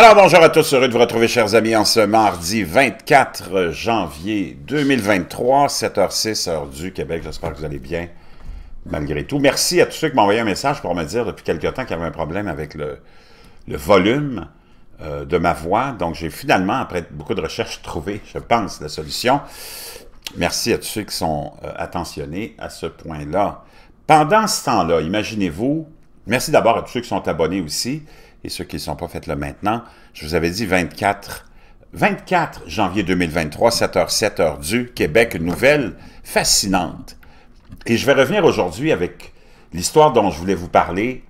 Alors bonjour à tous, heureux de vous retrouver chers amis en ce mardi 24 janvier 2023, 7h06 heure du Québec, j'espère que vous allez bien malgré tout. Merci à tous ceux qui m'ont envoyé un message pour me dire depuis quelque temps qu'il y avait un problème avec le, volume euh, de ma voix, donc j'ai finalement, après beaucoup de recherches, trouvé, je pense, la solution. Merci à tous ceux qui sont euh, attentionnés à ce point-là. Pendant ce temps-là, imaginez-vous, merci d'abord à tous ceux qui sont abonnés aussi, ceux qui ne sont pas faits là maintenant. Je vous avais dit 24 24 janvier 2023, 7h, 7h du Québec, nouvelle fascinante. Et je vais revenir aujourd'hui avec l'histoire dont je voulais vous parler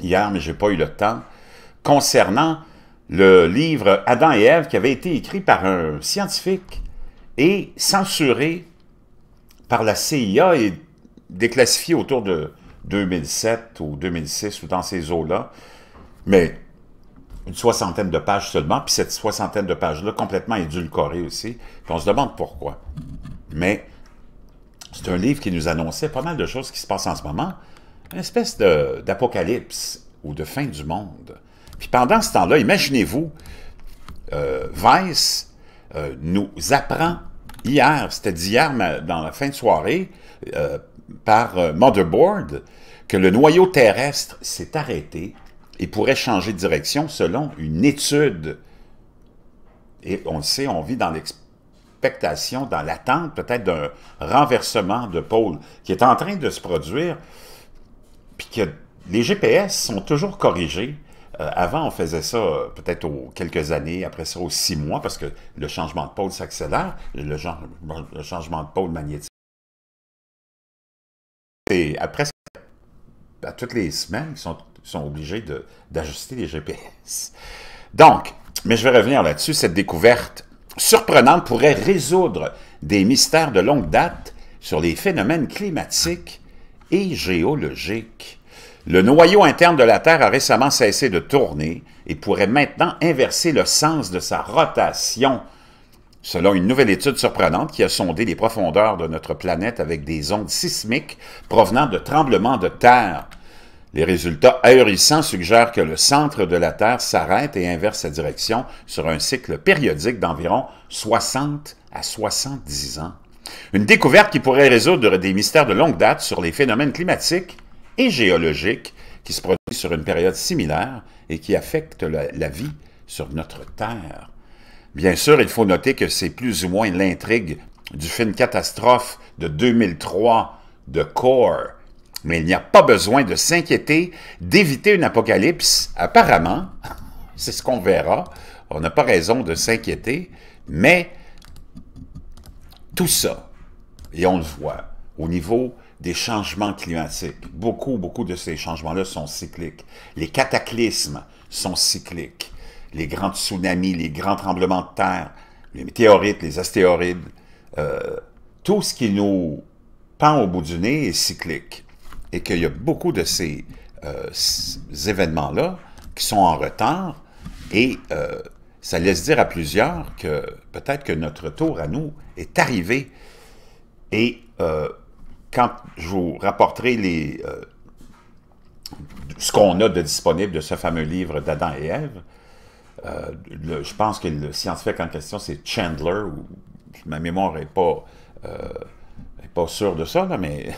hier, mais je n'ai pas eu le temps, concernant le livre Adam et Ève qui avait été écrit par un scientifique et censuré par la CIA et déclassifié autour de 2007 ou 2006 ou dans ces eaux-là. Mais une soixantaine de pages seulement, puis cette soixantaine de pages-là complètement édulcorée aussi, puis on se demande pourquoi. Mais c'est un livre qui nous annonçait pas mal de choses qui se passent en ce moment, une espèce d'apocalypse ou de fin du monde. Puis pendant ce temps-là, imaginez-vous, euh, Weiss euh, nous apprend hier, c'était d'hier dans la fin de soirée, euh, par euh, Motherboard, que le noyau terrestre s'est arrêté et pourrait changer de direction selon une étude. Et on le sait, on vit dans l'expectation, dans l'attente peut-être d'un renversement de pôle qui est en train de se produire, puis que les GPS sont toujours corrigés. Euh, avant, on faisait ça euh, peut-être aux quelques années, après ça aux six mois, parce que le changement de pôle s'accélère, le, le changement de pôle magnétique. Et après, à toutes les semaines, ils sont sont obligés d'ajuster les GPS. Donc, mais je vais revenir là-dessus, cette découverte surprenante pourrait résoudre des mystères de longue date sur les phénomènes climatiques et géologiques. Le noyau interne de la Terre a récemment cessé de tourner et pourrait maintenant inverser le sens de sa rotation, selon une nouvelle étude surprenante qui a sondé les profondeurs de notre planète avec des ondes sismiques provenant de tremblements de terre. Les résultats ahurissants suggèrent que le centre de la Terre s'arrête et inverse sa direction sur un cycle périodique d'environ 60 à 70 ans. Une découverte qui pourrait résoudre des mystères de longue date sur les phénomènes climatiques et géologiques qui se produisent sur une période similaire et qui affectent la, la vie sur notre Terre. Bien sûr, il faut noter que c'est plus ou moins l'intrigue du film catastrophe de 2003 de Core mais il n'y a pas besoin de s'inquiéter d'éviter une apocalypse. Apparemment, c'est ce qu'on verra, on n'a pas raison de s'inquiéter, mais tout ça, et on le voit, au niveau des changements climatiques, beaucoup, beaucoup de ces changements-là sont cycliques. Les cataclysmes sont cycliques. Les grands tsunamis, les grands tremblements de terre, les météorites, les astéroïdes, euh, tout ce qui nous pend au bout du nez est cyclique et qu'il y a beaucoup de ces, euh, événements-là qui sont en retard et euh, ça laisse dire à plusieurs que peut-être que notre tour à nous est arrivé. Et euh, quand je vous rapporterai les, ce qu'on a de disponible de ce fameux livre d'Adam et Ève, je pense que le scientifique en question, c'est Chandler, ou ma mémoire n'est pas, pas sûre de ça, mais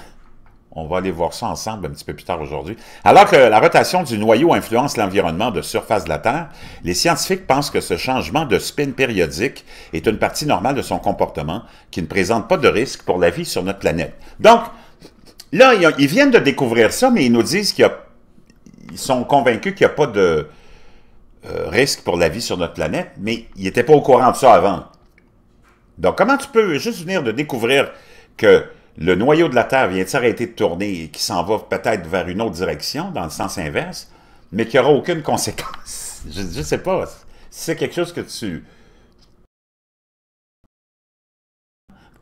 on va aller voir ça ensemble un petit peu plus tard aujourd'hui. Alors que la rotation du noyau influence l'environnement de surface de la Terre, les scientifiques pensent que ce changement de spin périodique est une partie normale de son comportement qui ne présente pas de risque pour la vie sur notre planète. Donc, là, ils viennent de découvrir ça, mais ils nous disent qu'il Ils sont convaincus qu'il n'y a pas de euh, risque pour la vie sur notre planète, mais ils n'étaient pas au courant de ça avant. Donc, comment tu peux juste venir de découvrir que le noyau de la Terre vient de s'arrêter de tourner et qui s'en va peut-être vers une autre direction, dans le sens inverse, mais qui n'aura aucune conséquence. Je ne sais pas. Si C'est quelque chose que tu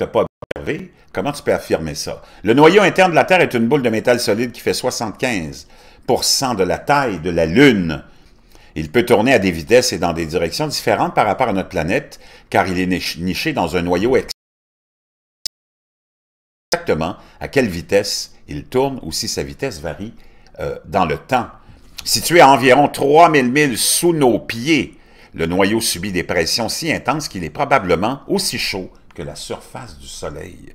n'as pas observé. Comment tu peux affirmer ça? Le noyau interne de la Terre est une boule de métal solide qui fait 75 de la taille de la Lune. Il peut tourner à des vitesses et dans des directions différentes par rapport à notre planète, car il est niché dans un noyau externe à quelle vitesse il tourne ou si sa vitesse varie euh, dans le temps. Situé à environ 3000 milles sous nos pieds, le noyau subit des pressions si intenses qu'il est probablement aussi chaud que la surface du Soleil.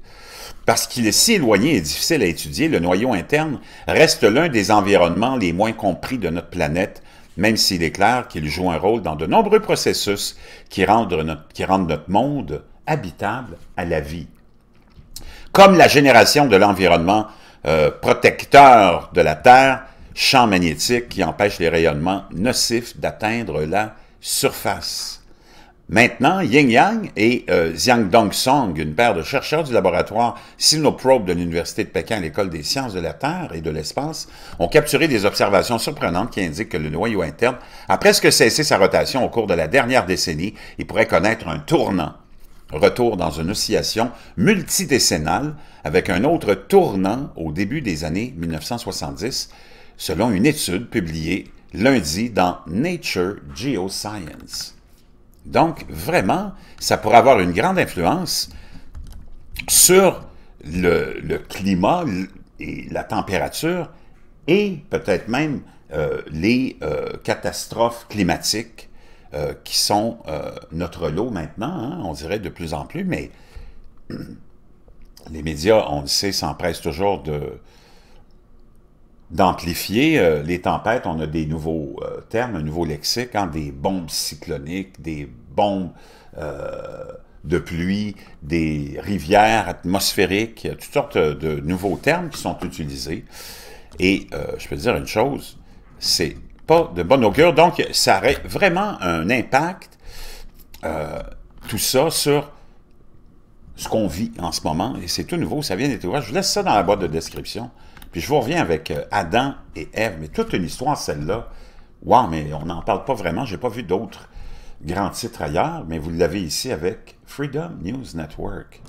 Parce qu'il est si éloigné et difficile à étudier, le noyau interne reste l'un des environnements les moins compris de notre planète, même s'il est clair qu'il joue un rôle dans de nombreux processus qui rendent notre monde habitable à la vie comme la génération de l'environnement euh, protecteur de la Terre, champ magnétique qui empêche les rayonnements nocifs d'atteindre la surface. Maintenant, Ying Yang et euh, Dong Song, une paire de chercheurs du laboratoire Sinoprobe de l'Université de Pékin à l'École des sciences de la Terre et de l'espace, ont capturé des observations surprenantes qui indiquent que le noyau interne a presque cessé sa rotation au cours de la dernière décennie et pourrait connaître un tournant retour dans une oscillation multidécennale avec un autre tournant au début des années 1970, selon une étude publiée lundi dans Nature Geoscience. Donc, vraiment, ça pourrait avoir une grande influence sur le, climat et la température et peut-être même euh, les euh, catastrophes climatiques euh, qui sont euh, notre lot maintenant, hein, on dirait de plus en plus, mais les médias, on le sait, s'empressent toujours de d'amplifier euh, les tempêtes. On a des nouveaux termes, un nouveau lexique, hein, des bombes cycloniques, des bombes de pluie, des rivières atmosphériques, toutes sortes de nouveaux termes qui sont utilisés. Et je peux dire une chose, c'est pas de bon augure. Donc, ça aurait vraiment un impact, euh, tout ça, sur ce qu'on vit en ce moment. Et c'est tout nouveau, ça vient ouvert, Je vous laisse ça dans la boîte de description. Puis je vous reviens avec euh, Adam et Ève. Mais toute une histoire, celle-là. Wow, mais on n'en parle pas vraiment. je n'ai pas vu d'autres grands titres ailleurs, mais vous l'avez ici avec Freedom News Network.